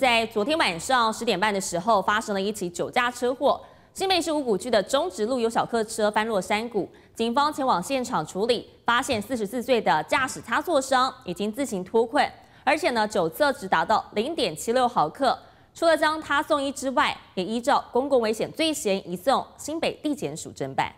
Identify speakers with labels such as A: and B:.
A: 在昨天晚上十点半的时候，发生了一起酒驾车祸。新北市五股区的中直路有小客车翻落山谷，警方前往现场处理，发现四十四岁的驾驶擦座伤，已经自行脱困，而且呢，酒测值达到零点七六毫克。除了将他送医之外，也依照公共危险罪嫌移送新北地检署侦办。